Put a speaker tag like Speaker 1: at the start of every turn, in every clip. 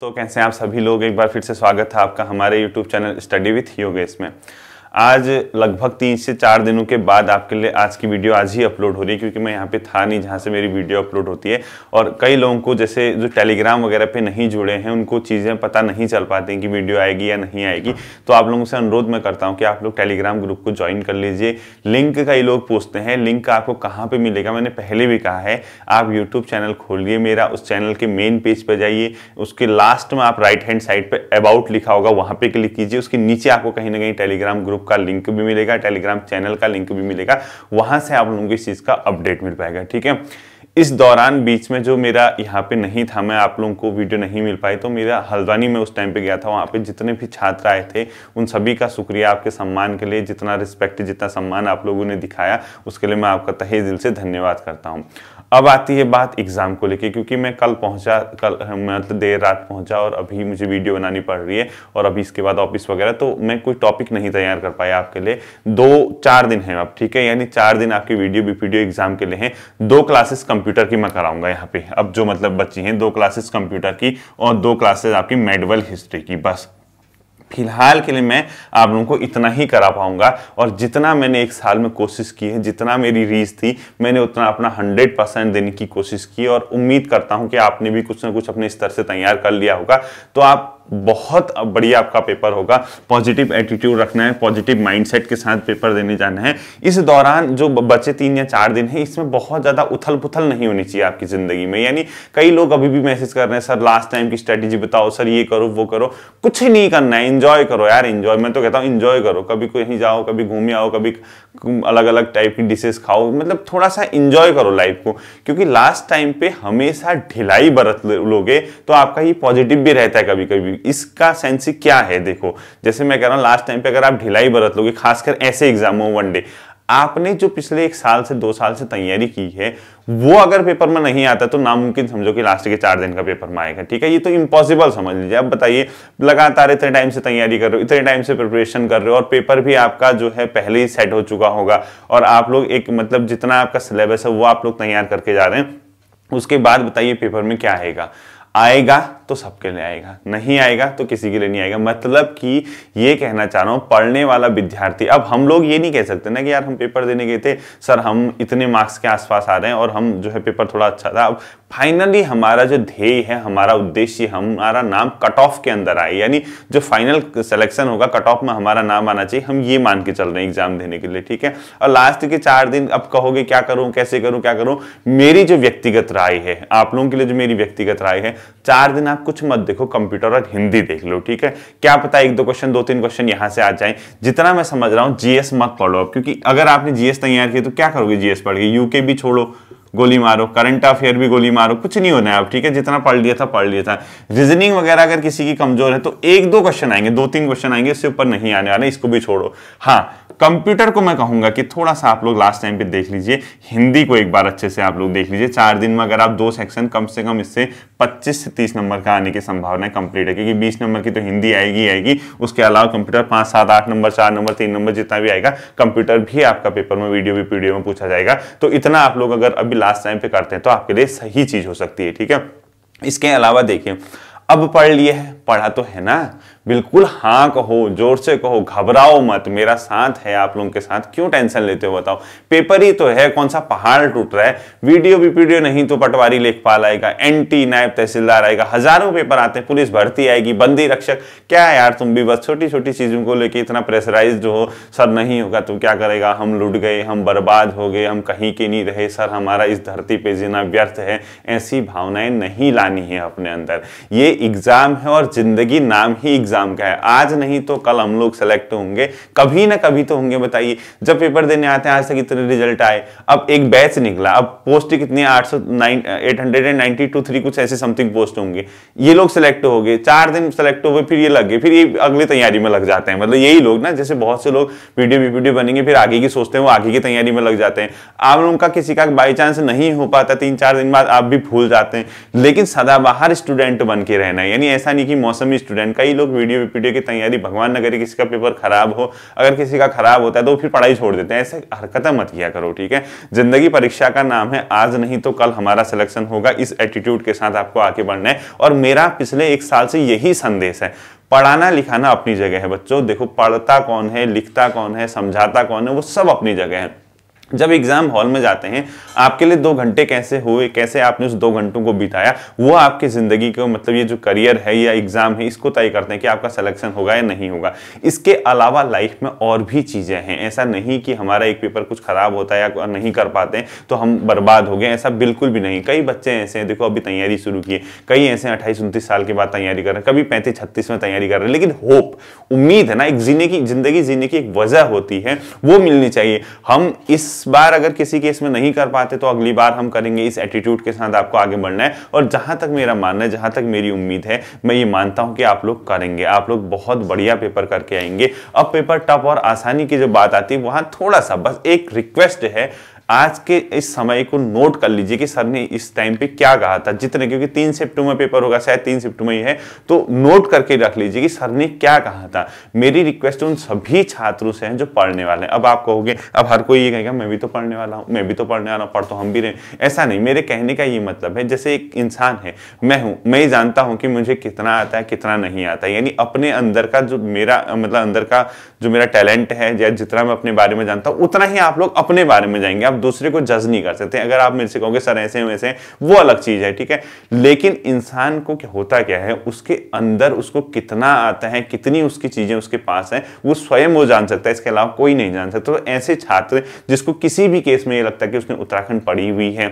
Speaker 1: तो कैसे आप सभी लोग एक बार फिर से स्वागत है आपका हमारे YouTube channel study with Yogesh में आज लगभग तीन से चार दिनों के बाद आपके लिए आज की वीडियो आज ही अपलोड हो रही है क्योंकि मैं यहाँ पे था नहीं जहाँ से मेरी वीडियो अपलोड होती है और कई लोगों को जैसे जो टेलीग्राम वगैरह पे नहीं जुड़े हैं उनको चीज़ें पता नहीं चल पाती हैं कि वीडियो आएगी या नहीं आएगी तो आप लोगों से अनुरोध मैं करता हूँ कि आप लोग टेलीग्राम ग्रुप को ज्वाइन कर लीजिए लिंक कई लोग पूछते हैं लिंक आपको कहाँ पर मिलेगा मैंने पहले भी कहा है आप यूट्यूब चैनल खोलिए मेरा उस चैनल के मेन पेज पर जाइए उसके लास्ट में आप राइट हैंड साइड पर अबाउट लिखा होगा वहाँ पर क्लिक कीजिए उसके नीचे आपको कहीं ना कहीं टेलीग्राम ग्रुप ग्रुप का लिंक भी मिलेगा टेलीग्राम चैनल का लिंक भी मिलेगा वहां से आप लोगों को इस चीज़ का अपडेट मिल पाएगा ठीक है इस दौरान बीच में जो मेरा यहाँ पे नहीं था मैं आप लोगों को वीडियो नहीं मिल पाई तो मेरा हल्द्वानी में उस टाइम पे गया था वहाँ पे जितने भी छात्र आए थे उन सभी का शुक्रिया आपके सम्मान के लिए जितना रिस्पेक्ट जितना सम्मान आप लोगों ने दिखाया उसके लिए मैं आपका तहे दिल से धन्यवाद करता हूँ अब आती है बात एग्ज़ाम को लेके क्योंकि मैं कल पहुंचा कल मतलब देर रात पहुंचा और अभी मुझे वीडियो बनानी पड़ रही है और अभी इसके बाद ऑफिस वगैरह तो मैं कोई टॉपिक नहीं तैयार कर पाया आपके लिए दो चार दिन हैं अब ठीक है यानी चार दिन आपकी वीडियो बीपीडियो एग्ज़ाम के लिए हैं दो क्लासेस कंप्यूटर की मैं कराऊंगा यहाँ पे अब जो मतलब बच्ची हैं दो क्लासेस कंप्यूटर की और दो क्लासेस आपकी मेडवल हिस्ट्री की बस फिलहाल के लिए मैं आप लोगों को इतना ही करा पाऊंगा और जितना मैंने एक साल में कोशिश की है जितना मेरी रीच थी मैंने उतना अपना हंड्रेड परसेंट देने की कोशिश की और उम्मीद करता हूं कि आपने भी कुछ ना कुछ अपने स्तर से तैयार कर लिया होगा तो आप बहुत बढ़िया आपका पेपर होगा पॉजिटिव एटीट्यूड रखना है पॉजिटिव माइंडसेट के साथ पेपर देने जाना है इस दौरान जो बचे तीन या चार दिन है इसमें बहुत ज़्यादा उथल पुथल नहीं होनी चाहिए आपकी ज़िंदगी में यानी कई लोग अभी भी मैसेज कर रहे हैं सर लास्ट टाइम की स्ट्रैटेजी बताओ सर ये करो वो करो कुछ ही नहीं करना है इन्जॉय करो यार इंजॉय मैं तो कहता हूँ इंजॉय करो कभी कहीं जाओ कभी घूमे आओ कभी अलग अलग टाइप की डिशेज खाओ मतलब थोड़ा सा इंजॉय करो लाइफ को क्योंकि लास्ट टाइम पे हमेशा ढिलाई बरत लोगे तो आपका ये पॉजिटिव भी रहता है कभी कभी इसका सेंस क्या है देखो जैसे मैं कह रहा हूँ लास्ट टाइम पे अगर आप ढिलाई बरत लोगे खासकर ऐसे एग्जाम वन डे आपने जो पिछले एक साल से दो साल से तैयारी की है वो अगर पेपर में नहीं आता तो नामुमकिन समझो कि लास्ट के चार दिन का पेपर में आएगा ठीक है ये तो इम्पॉसिबल समझ लीजिए अब बताइए लगातार इतने टाइम से तैयारी कर रहे हो इतने टाइम से प्रिपरेशन कर रहे हो और पेपर भी आपका जो है पहले ही सेट हो चुका होगा और आप लोग एक मतलब जितना आपका सिलेबस है वो आप लोग तैयार करके जा रहे हैं उसके बाद बताइए पेपर में क्या आएगा आएगा तो सबके लिए आएगा नहीं आएगा तो किसी के लिए नहीं आएगा मतलब कि ये कहना चाह रहा हूँ पढ़ने वाला विद्यार्थी अब हम लोग ये नहीं कह सकते ना कि यार हम पेपर देने गए थे सर हम इतने मार्क्स के आसपास आ रहे हैं और हम जो है पेपर थोड़ा अच्छा था अब फाइनली हमारा जो ध्येय है हमारा उद्देश्य हमारा नाम कट ऑफ के अंदर आए यानी जो फाइनल सेलेक्शन होगा कट ऑफ में हमारा नाम आना चाहिए हम ये मान के चल रहे हैं एग्जाम देने के लिए ठीक है और लास्ट के चार दिन अब कहोगे क्या करूँ कैसे करूँ क्या करूँ मेरी जो व्यक्तिगत राय है आप लोगों के लिए जो मेरी व्यक्तिगत राय है चार दिन आप कुछ मत देखो कंप्यूटर और हिंदी देख लो ठीक है क्या पता एक दो क्वेश्चन दो तीन क्वेश्चन यहां से आ जाए जितना मैं समझ रहा हूं जीएस मत पढ़ो क्योंकि अगर आपने जीएस तैयार किया तो क्या करोगे जीएस पढ़ के यूके भी छोड़ो गोली मारो करंट अफेयर भी गोली मारो कुछ नहीं होना है आप ठीक है जितना पढ़ लिया था पढ़ लिया था रीजनिंग वगैरह अगर किसी की कमजोर है तो एक दो क्वेश्चन आएंगे दो तीन क्वेश्चन आएंगे इससे ऊपर नहीं आने वाले इसको भी छोड़ो हाँ कंप्यूटर को मैं कहूंगा कि थोड़ा सा आप लोग लास्ट टाइम पे देख लीजिए हिंदी को एक बार अच्छे से आप लोग देख लीजिए चार दिन में अगर आप दो सेक्शन कम से कम इससे 25 से 30 नंबर का आने की संभावना कंप्लीट है क्योंकि 20 नंबर की तो हिंदी आएगी आएगी उसके अलावा कंप्यूटर पांच सात आठ नंबर चार नंबर तीन नंबर जितना भी आएगा कंप्यूटर भी आपका पेपर में वीडियो भी पीडियो में पूछा जाएगा तो इतना आप लोग अगर अभी लास्ट टाइम पे करते हैं तो आपके लिए सही चीज़ हो सकती है ठीक है इसके अलावा देखिए अब पढ़ लिए है पढ़ा तो है ना बिल्कुल हाँ कहो जोर से कहो घबराओ मत मेरा साथ है आप लोगों के साथ क्यों टेंशन लेते हो बताओ पेपर ही तो है कौन सा पहाड़ टूट रहा है वीडियो भी वीडियो नहीं तो पटवारी लेखपाल आएगा एंटी नायब तहसीलदार आएगा हजारों पेपर आते हैं पुलिस भर्ती आएगी बंदी रक्षक क्या है यार तुम भी बस छोटी छोटी चीजों को लेकर इतना प्रेशराइज हो सर नहीं होगा तो क्या करेगा हम लुट गए हम बर्बाद हो गए हम कहीं के नहीं रहे सर हमारा इस धरती पर जीना व्यर्थ है ऐसी भावनाएं नहीं लानी है अपने अंदर ये एग्जाम है और जिंदगी नाम ही एग्जाम का है आज नहीं तो कल हम लोग सेलेक्ट होंगे कभी ना कभी तो होंगे बताइए जब पेपर देने आते हैं आज तक इतने रिजल्ट आए अब एक बैच निकला अब पोस्ट कितनी आठ सौ eight hundred and ninety two three कुछ ऐसे समथिंग पोस्ट होंगे ये लोग सेलेक्ट हो गए चार दिन सेलेक्ट हो गए फिर ये लग गए फिर ये अगली तैयारी में लग जाते हैं मतलब यही लोग ना जैसे बहुत से लोग वीडियो वीडियो बनेंगे फिर आगे की सोचते हैं वो आगे की तैयारी में लग जाते हैं आप लोगों का किसी का बाई चांस नहीं हो पाता तीन चार दिन बाद आप भी भूल जाते हैं लेकिन सदाबहार स्टूडेंट बन के रहना यानी ऐसा नहीं कि मौसमी स्टूडेंट कई लोग वीडियो वीडियो की तैयारी भगवान न करे किसी का पेपर खराब हो अगर किसी का खराब होता है तो फिर पढ़ाई छोड़ देते हैं ऐसे हरकतें मत किया करो ठीक है जिंदगी परीक्षा का नाम है आज नहीं तो कल हमारा सिलेक्शन होगा इस एटीट्यूड के साथ आपको आगे बढ़ना है और मेरा पिछले एक साल से यही संदेश है पढ़ाना लिखाना अपनी जगह है बच्चों देखो पढ़ता कौन है लिखता कौन है समझाता कौन है वो सब अपनी जगह है जब एग्जाम हॉल में जाते हैं आपके लिए दो घंटे कैसे हुए कैसे आपने उस दो घंटों को बिताया वो आपकी ज़िंदगी को मतलब ये जो करियर है या एग्ज़ाम है इसको तय करते हैं कि आपका सिलेक्शन होगा या नहीं होगा इसके अलावा लाइफ में और भी चीज़ें हैं ऐसा नहीं कि हमारा एक पेपर कुछ ख़राब होता है या नहीं कर पाते तो हम बर्बाद हो गए ऐसा बिल्कुल भी नहीं कई बच्चे ऐसे हैं देखो अभी तैयारी शुरू किए कई ऐसे अट्ठाईस उनतीस साल के बाद तैयारी कर रहे हैं कभी पैंतीस छत्तीस में तैयारी कर रहे हैं लेकिन होप उम्मीद है ना एक जीने की ज़िंदगी जीने की एक वजह होती है वो मिलनी चाहिए हम इस बार अगर किसी केस में नहीं कर पाते तो अगली बार हम करेंगे इस एटीट्यूड के साथ आपको आगे बढ़ना है और जहां तक मेरा मानना है जहां तक मेरी उम्मीद है मैं ये मानता हूं कि आप लोग करेंगे आप लोग बहुत बढ़िया पेपर करके आएंगे अब पेपर टफ और आसानी की जो बात आती है वहां थोड़ा सा बस एक रिक्वेस्ट है आज के इस समय को नोट कर लीजिए कि सर ने इस टाइम पे क्या कहा था जितने क्योंकि तीन शिफ्ट में पेपर होगा शायद तीन शिफ्ट में ही है तो नोट करके रख लीजिए कि सर ने क्या कहा था मेरी रिक्वेस्ट उन सभी छात्रों से है जो पढ़ने वाले हैं अब आप कहोगे अब हर कोई ये कहेगा मैं भी तो पढ़ने वाला हूँ मैं भी तो पढ़ने वाला हूँ पढ़ तो हम भी रहे ऐसा नहीं मेरे कहने का ये मतलब है जैसे एक इंसान है मैं हूँ मैं जानता हूँ कि मुझे कितना आता है कितना नहीं आता यानी अपने अंदर का जो मेरा मतलब अंदर का जो मेरा टैलेंट है या जितना मैं अपने बारे में जानता हूँ उतना ही आप लोग अपने बारे में जाएंगे आप दूसरे को जज नहीं कर सकते अगर आप मेरे से कहोगे सर ऐसे वैसे वो अलग चीज़ है ठीक है लेकिन इंसान को क्या होता क्या है उसके अंदर उसको कितना आता है कितनी उसकी चीज़ें उसके पास है वो स्वयं वो जान सकता है इसके अलावा कोई नहीं जान सकता तो ऐसे छात्र जिसको किसी भी केस में ये लगता है कि उसने उत्तराखंड पढ़ी हुई है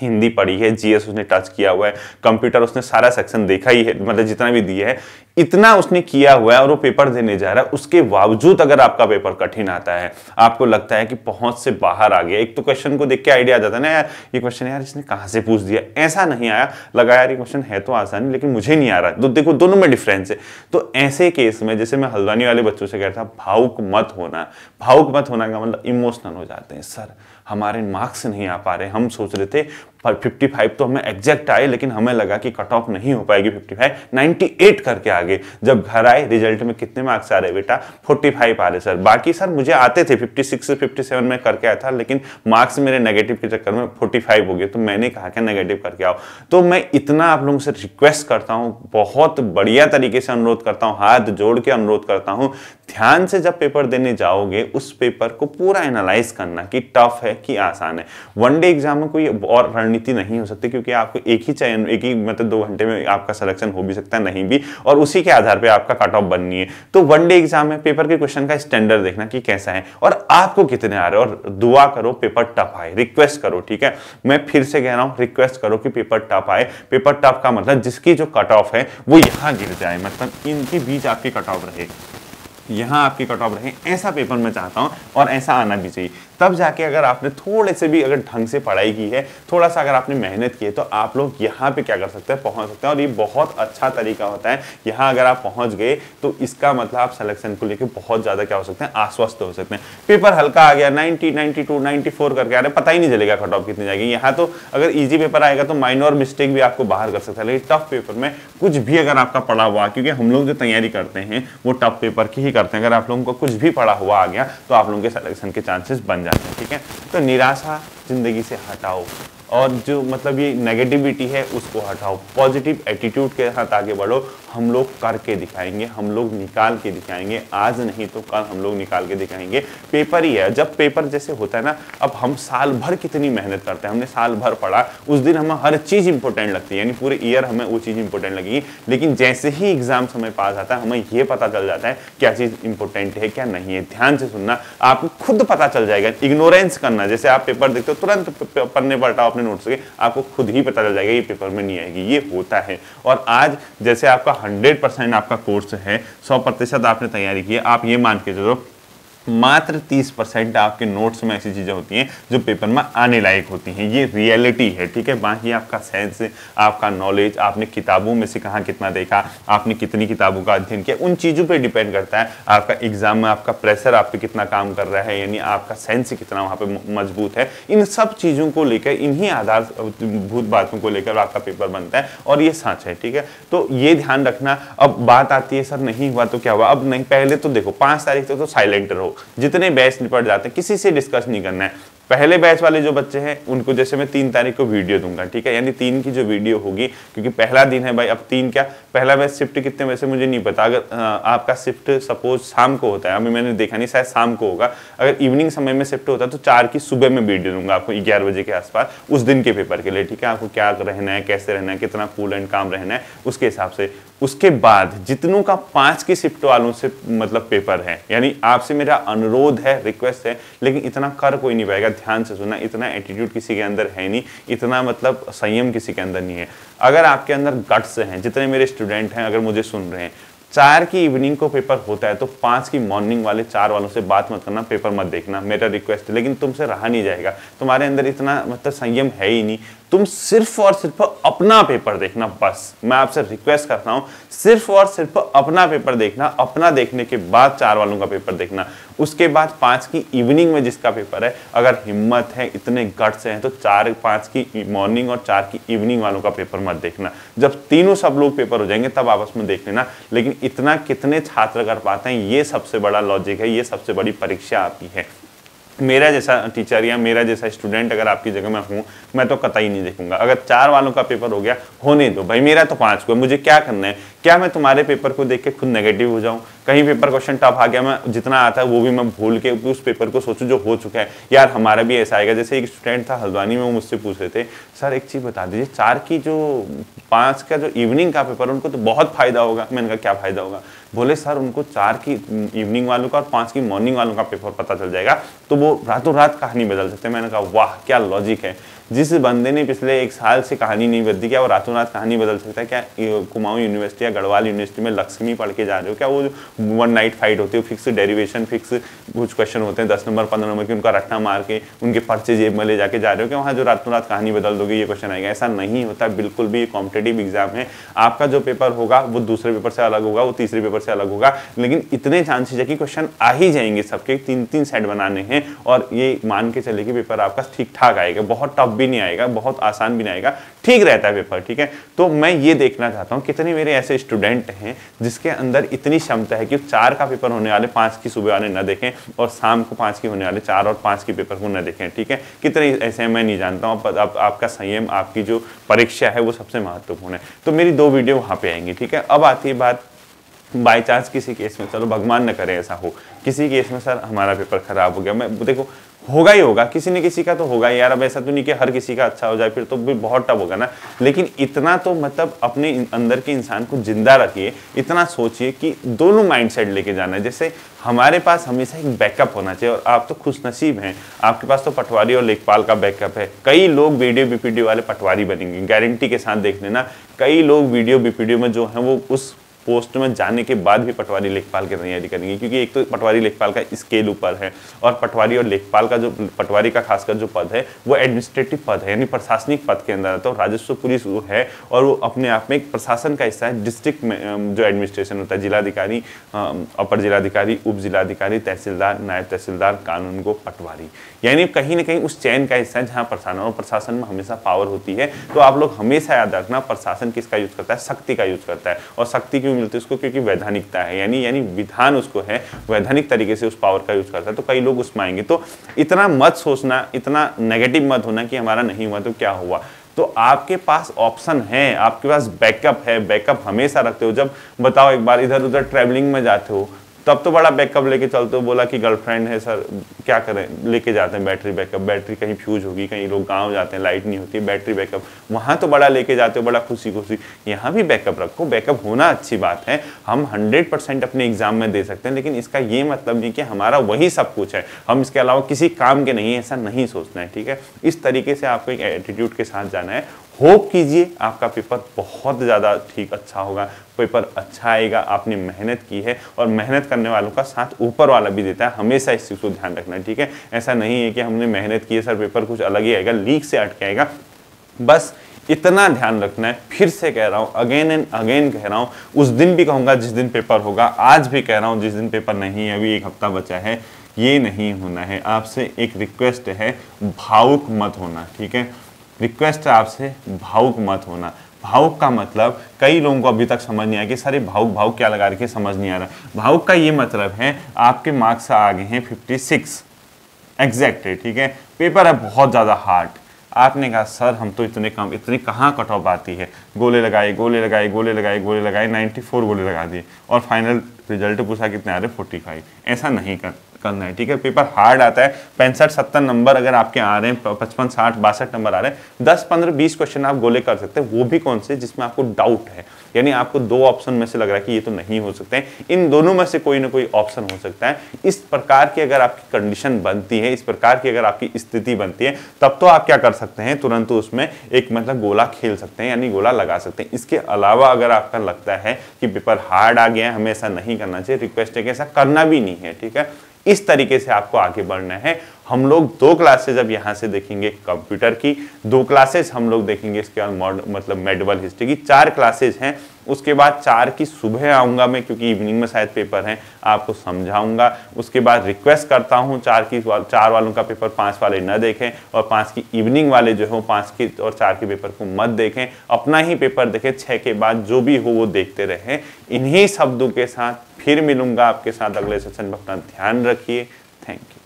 Speaker 1: हिंदी पढ़ी है जीएस उसने टच किया हुआ है कंप्यूटर उसने सारा सेक्शन देखा ही है मतलब जितना भी दिया है इतना उसने किया हुआ है और वो पेपर देने जा रहा है उसके बावजूद अगर आपका पेपर कठिन आता है आपको लगता है कि पहुंच से बाहर आ गया एक तो क्वेश्चन को देख के आइडिया आ जाता है ना यार ये क्वेश्चन यार इसने कहां से पूछ दिया ऐसा नहीं आया लगा यार ये क्वेश्चन है तो आसानी लेकिन मुझे नहीं आ रहा तो देखो दोनों में डिफरेंस है तो ऐसे केस में जैसे मैं हल्द्वानी वाले बच्चों से कहता भावुक मत होना भावुक मत होना का मतलब इमोशनल हो जाते हैं सर हमारे मार्क्स नहीं आ पा रहे हम सोच रहे थे पर 55 तो हमें एग्जैक्ट आए लेकिन हमें लगा कि कट ऑफ नहीं हो पाएगी 55 98 करके आगे जब घर आए रिजल्ट में कितने मार्क्स आ रहे बेटा 45 आ रहे सर बाकी सर मुझे आते थे 56 57 में करके आया था लेकिन मार्क्स मेरे नेगेटिव के चक्कर में 45 हो गए तो मैंने कहा कि नेगेटिव करके आओ तो मैं इतना आप लोगों से रिक्वेस्ट करता हूँ बहुत बढ़िया तरीके से अनुरोध करता हूँ हाथ जोड़ के अनुरोध करता हूँ ध्यान से जब पेपर देने जाओगे उस पेपर को पूरा एनालाइज करना कि टफ है तक की आसान है वन डे एग्जाम में कोई और रणनीति नहीं हो सकती क्योंकि आपको एक ही चयन एक ही मतलब दो घंटे में आपका सिलेक्शन हो भी सकता है नहीं भी और उसी के आधार पर आपका कट ऑफ बननी है तो वन डे एग्जाम में पेपर के क्वेश्चन का स्टैंडर्ड देखना कि कैसा है और आपको कितने आ रहे हैं और दुआ करो पेपर टफ आए रिक्वेस्ट करो ठीक है मैं फिर से कह रहा हूँ रिक्वेस्ट करो कि पेपर टफ आए पेपर टफ का मतलब जिसकी जो कट ऑफ है वो यहाँ गिर जाए मतलब इनके बीच आपकी कट ऑफ रहे यहाँ आपकी कट ऑफ रहे ऐसा पेपर मैं चाहता हूँ और ऐसा आना भी चाहिए तब जाके अगर आपने थोड़े से भी अगर ढंग से पढ़ाई की है थोड़ा सा अगर आपने मेहनत की है तो आप लोग यहाँ पे क्या कर सकते हैं पहुंच सकते हैं और ये बहुत अच्छा तरीका होता है यहाँ अगर आप पहुंच गए तो इसका मतलब आप सिलेक्शन को लेकर बहुत ज़्यादा क्या हो सकते हैं आश्वस्त हो सकते हैं पेपर हल्का आ गया ninety ninety two ninety four करके आ रहे पता ही नहीं चलेगा कट ऑफ कितनी जाएगी यहाँ तो अगर ईजी पेपर आएगा तो माइनर मिस्टेक भी आपको बाहर कर सकता है लेकिन टफ पेपर में कुछ भी अगर आपका पढ़ा हुआ क्योंकि हम लोग जो तैयारी करते हैं वो टफ पेपर की ही करते हैं अगर आप लोगों को कुछ भी पढ़ा हुआ आ गया तो आप लोगों के सिलेक्शन के चांसेस बन जाए जाता है ठीक है तो निराशा ज़िंदगी से हटाओ और जो मतलब ये नेगेटिविटी है उसको हटाओ पॉजिटिव एटीट्यूड के साथ आगे बढ़ो हम लोग करके दिखाएंगे हम लोग निकाल के दिखाएंगे आज नहीं तो कल हम लोग निकाल के दिखाएंगे पेपर ही है जब पेपर जैसे होता है ना अब हम साल भर कितनी मेहनत करते हैं हमने साल भर पढ़ा उस दिन हमें हर चीज़ इंपॉर्टेंट लगती है यानी पूरे ईयर हमें वो चीज़ इंपॉर्टेंट लगेगी लेकिन जैसे ही एग्जाम समय पास आता है हमें ये पता चल जाता है क्या चीज़ इंपॉर्टेंट है क्या नहीं है ध्यान से सुनना आपको खुद पता चल जाएगा इग्नोरेंस करना जैसे आप पेपर देखते हो तुरंत पन्ने पर आपने नोट्स के आपको खुद ही पता चल जाएगा ये पेपर में नहीं आएगी ये होता है और आज जैसे आपका हंड्रेड आपका कोर्स है सौ आपने तैयारी की आप ये मान के चलो मात्र 30 परसेंट आपके नोट्स में ऐसी चीज़ें होती हैं जो पेपर में आने लायक होती हैं ये रियलिटी है ठीक है बाकी आपका सेंस आपका नॉलेज आपने किताबों में से कहाँ कितना देखा आपने कितनी किताबों का अध्ययन किया उन चीज़ों पर डिपेंड करता है आपका एग्जाम में आपका प्रेशर आप पे कितना काम कर रहा है यानी आपका सेंस कितना वहाँ पर मजबूत है इन सब चीज़ों को लेकर इन्हीं आधारभूत बातों को लेकर आपका पेपर बनता है और ये सच है ठीक है तो ये ध्यान रखना अब बात आती है सर नहीं हुआ तो क्या हुआ अब नहीं पहले तो देखो पाँच तारीख तक तो साइलेंट रहो जितने बैच निपट जाते हैं किसी से डिस्कस नहीं करना है पहले बैच वाले जो बच्चे हैं उनको जैसे मैं तीन तारीख को वीडियो दूंगा ठीक है यानी तीन की जो वीडियो होगी क्योंकि पहला दिन है भाई अब तीन क्या पहला बैच शिफ्ट कितने वैसे मुझे नहीं पता अगर आपका शिफ्ट सपोज शाम को होता है अभी मैंने देखा नहीं शायद शाम को होगा अगर इवनिंग समय में शिफ्ट होता है तो चार की सुबह में वीडियो दूंगा आपको ग्यारह बजे के आसपास उस दिन के पेपर के लिए ठीक है आपको क्या रहना है कैसे रहना है कितना कूल एंड काम रहना है उसके हिसाब से उसके बाद जितनों का पाँच की शिफ्ट वालों से मतलब पेपर है यानी आपसे मेरा अनुरोध है रिक्वेस्ट है लेकिन इतना कर कोई नहीं पाएगा ध्यान से सुनना इतना एटीट्यूड किसी के अंदर है नहीं इतना मतलब संयम किसी के अंदर नहीं है अगर आपके अंदर गट्स हैं जितने मेरे स्टूडेंट हैं अगर मुझे सुन रहे हैं चार की इवनिंग को पेपर होता है तो पाँच की मॉर्निंग वाले चार वालों से बात मत करना पेपर मत देखना मेरा रिक्वेस्ट है लेकिन तुमसे रहा नहीं जाएगा तुम्हारे अंदर इतना मतलब संयम है ही नहीं तुम सिर्फ और सिर्फ अपना पेपर देखना बस मैं आपसे रिक्वेस्ट करता हूँ सिर्फ और सिर्फ अपना पेपर देखना अपना देखने के बाद चार वालों का पेपर देखना उसके बाद पांच की इवनिंग में जिसका पेपर है अगर हिम्मत है इतने गट से हैं तो चार पांच की मॉर्निंग e- और चार की इवनिंग वालों का पेपर मत देखना जब तीनों सब लोग पेपर हो जाएंगे तब आपस में देख लेना लेकिन इतना कितने छात्र कर पाते हैं ये सबसे बड़ा लॉजिक है ये सबसे बड़ी परीक्षा आपकी है मेरा जैसा टीचर या मेरा जैसा स्टूडेंट अगर आपकी जगह में हूँ मैं तो कतई नहीं देखूंगा अगर चार वालों का पेपर हो गया होने दो भाई मेरा तो पांच को मुझे क्या करना है क्या मैं तुम्हारे पेपर को देख के खुद नेगेटिव हो जाऊँ कहीं पेपर क्वेश्चन टफ आ गया मैं जितना आता है वो भी मैं भूल के उस पेपर को सोचू जो हो चुका है यार हमारा भी ऐसा आएगा जैसे एक स्टूडेंट था हल्द्वानी में वो मुझसे पूछ रहे थे सर एक चीज़ बता दीजिए चार की जो पाँच का जो इवनिंग का पेपर उनको तो बहुत फ़ायदा होगा मैंने कहा क्या फ़ायदा होगा बोले सर उनको चार की इवनिंग वालों का और पाँच की मॉर्निंग वालों का पेपर पता चल जाएगा तो वो रातों रात कहानी बदल सकते हैं मैंने कहा वाह क्या लॉजिक है जिस बंदे ने पिछले एक साल से कहानी नहीं बदली क्या वो रातों रात कहानी बदल सकता है क्या कुमाऊं यूनिवर्सिटी या गढ़वाल यूनिवर्सिटी में लक्ष्मी पढ़ के जा रहे हो क्या वो वन नाइट फाइट होती है फिक्स डेरिवेशन फिक्स कुछ क्वेश्चन होते हैं दस नंबर पंद्रह नंबर के उनका रट्टा मार के उनके पर्चे जेब में ले जाके जा रहे हो क्या वहाँ जो रातों रात कहानी बदल दोगे ये क्वेश्चन आएगा ऐसा नहीं होता बिल्कुल भी ये कॉम्पिटेटिव एग्जाम है आपका जो पेपर होगा वो दूसरे पेपर से अलग होगा वो तीसरे पेपर से अलग होगा लेकिन इतने चांसेस है कि क्वेश्चन आ ही जाएंगे सबके तीन तीन सेट बनाने हैं और ये मान के चले कि पेपर आपका ठीक ठाक आएगा बहुत टफ भी नहीं आएगा बहुत आसान भी नहीं आएगा ठीक रहता है पेपर ठीक है तो मैं ये देखना चाहता हूँ कितने मेरे ऐसे स्टूडेंट हैं जिसके अंदर इतनी क्षमता है कि चार का पेपर होने वाले पाँच की सुबह वाले ना देखें और शाम को पाँच की होने वाले चार और पाँच के पेपर को न देखें ठीक है कितने ऐसे मैं नहीं जानता हूँ आप, आपका संयम आपकी जो परीक्षा है वो सबसे महत्वपूर्ण है तो मेरी दो वीडियो वहाँ पर आएंगी ठीक है अब आती है बात बाई चांस किसी केस में चलो भगवान न करें ऐसा हो किसी केस में सर हमारा पेपर खराब हो गया मैं देखो होगा ही होगा किसी न किसी का तो होगा यार अब ऐसा तो नहीं कि हर किसी का अच्छा हो जाए फिर तो भी बहुत टफ होगा ना लेकिन इतना तो मतलब अपने अंदर के इंसान को जिंदा रखिए इतना सोचिए कि दोनों माइंडसेट लेके जाना है जैसे हमारे पास हमेशा एक बैकअप होना चाहिए और आप तो खुश नसीब हैं आपके पास तो पटवारी और लेखपाल का बैकअप है कई लोग वीडियो बीपीडी वाले पटवारी बनेंगे गारंटी के साथ देख लेना कई लोग वीडियो बीपीडी में जो हैं वो उस पोस्ट में जाने के बाद भी पटवारी लेखपाल की तैयारी करेंगे क्योंकि एक तो पटवारी लेखपाल का स्केल ऊपर है और पटवारी और लेखपाल का जो पटवारी का खासकर जो पद है वो एडमिनिस्ट्रेटिव पद है यानी प्रशासनिक पद के अंदर तो राजस्व पुलिस वो है और वो अपने आप में एक प्रशासन का हिस्सा है डिस्ट्रिक्ट में जो एडमिनिस्ट्रेशन होता है जिलाधिकारी अपर जिलाधिकारी उप जिलाधिकारी तहसीलदार नायब तहसीलदार कानून को पटवारी यानी कहीं ना कहीं उस चयन का हिस्सा है जहाँ प्रशासन और प्रशासन में हमेशा पावर होती है तो आप लोग हमेशा याद रखना प्रशासन किसका यूज करता है शक्ति का यूज करता है और शक्ति क्यों मिलते हैं उसको क्योंकि वैधानिकता है यानी यानी विधान उसको है वैधानिक तरीके से उस पावर का यूज करता है तो कई लोग उसमें आएंगे तो इतना मत सोचना इतना नेगेटिव मत होना कि हमारा नहीं हुआ तो क्या हुआ तो आपके पास ऑप्शन है आपके पास बैकअप है बैकअप हमेशा रखते हो जब बताओ एक बार इधर उधर ट्रैवलिंग में जाते हो तब तो बड़ा बैकअप लेके चलते हो बोला कि गर्लफ्रेंड है सर क्या करें लेके जाते हैं बैटरी बैकअप बैटरी कहीं फ्यूज होगी कहीं लोग गाँव जाते हैं लाइट नहीं होती बैटरी बैकअप वहाँ तो बड़ा लेके जाते हो बड़ा खुशी खुशी यहाँ भी बैकअप रखो बैकअप होना अच्छी बात है हम हंड्रेड परसेंट अपने एग्जाम में दे सकते हैं लेकिन इसका ये मतलब नहीं कि हमारा वही सब कुछ है हम इसके अलावा किसी काम के नहीं ऐसा नहीं सोचना है ठीक है इस तरीके से आपको एक एटीट्यूड के साथ जाना है होप कीजिए आपका पेपर बहुत ज़्यादा ठीक अच्छा होगा पेपर अच्छा आएगा आपने मेहनत की है और मेहनत करने वालों का साथ ऊपर वाला भी देता है हमेशा इस चीज़ को ध्यान रखना ठीक है ऐसा नहीं है कि हमने मेहनत की है सर पेपर कुछ अलग ही आएगा लीक से अटके आएगा बस इतना ध्यान रखना है फिर से कह रहा हूँ अगेन एंड अगेन कह रहा हूँ उस दिन भी कहूँगा जिस दिन पेपर होगा आज भी कह रहा हूँ जिस दिन पेपर नहीं है अभी एक हफ्ता बचा है ये नहीं होना है आपसे एक रिक्वेस्ट है भावुक मत होना ठीक है रिक्वेस्ट है आपसे भावुक मत होना भावुक का मतलब कई लोगों को अभी तक समझ नहीं आया कि सारे भावुक भावुक क्या लगा रखे समझ नहीं आ रहा भावुक का ये मतलब है आपके मार्क्स आ गए हैं 56 एग्जैक्ट है ठीक है पेपर है बहुत ज़्यादा हार्ड आपने कहा सर हम तो इतने कम इतनी कहाँ कट ऑफ आती है गोले लगाए गोले लगाए गोले लगाए गोले लगाए 94 गोले लगा दिए और फाइनल रिजल्ट पूछा कितने आ रहे 45 ऐसा नहीं कर करना है ठीक है पेपर हार्ड आता है पैंसठ सत्तर नंबर अगर आपके आ रहे हैं पचपन साठ बासठ नंबर आ रहे हैं दस पंद्रह बीस क्वेश्चन आप गोले कर सकते हैं वो भी कौन से जिसमें आपको डाउट है यानी आपको दो ऑप्शन में से लग रहा है कि ये तो नहीं हो सकते हैं इन दोनों में से कोई ना कोई ऑप्शन हो सकता है इस प्रकार की अगर आपकी कंडीशन बनती है इस प्रकार की अगर आपकी स्थिति बनती है तब तो आप क्या कर सकते हैं तुरंत उसमें एक मतलब गोला खेल सकते हैं यानी गोला लगा सकते हैं इसके अलावा अगर आपका लगता है कि पेपर हार्ड आ गया है हमें ऐसा नहीं करना चाहिए रिक्वेस्ट है कि ऐसा करना भी नहीं है ठीक है इस तरीके से आपको आगे बढ़ना है हम लोग दो क्लासेज अब यहाँ से देखेंगे कंप्यूटर की दो क्लासेज हम लोग देखेंगे इसके बाद मतलब मेडिवल हिस्ट्री की चार क्लासेज हैं उसके बाद चार की सुबह आऊँगा मैं क्योंकि इवनिंग में शायद पेपर हैं आपको समझाऊंगा उसके बाद रिक्वेस्ट करता हूँ चार की चार वालों का पेपर पाँच वाले न देखें और पाँच की इवनिंग वाले जो हों पाँच की और चार के पेपर को मत देखें अपना ही पेपर देखें छः के बाद जो भी हो वो देखते रहें इन्हीं शब्दों के साथ फिर मिलूंगा आपके साथ अगले सेशन में अपना ध्यान रखिए थैंक यू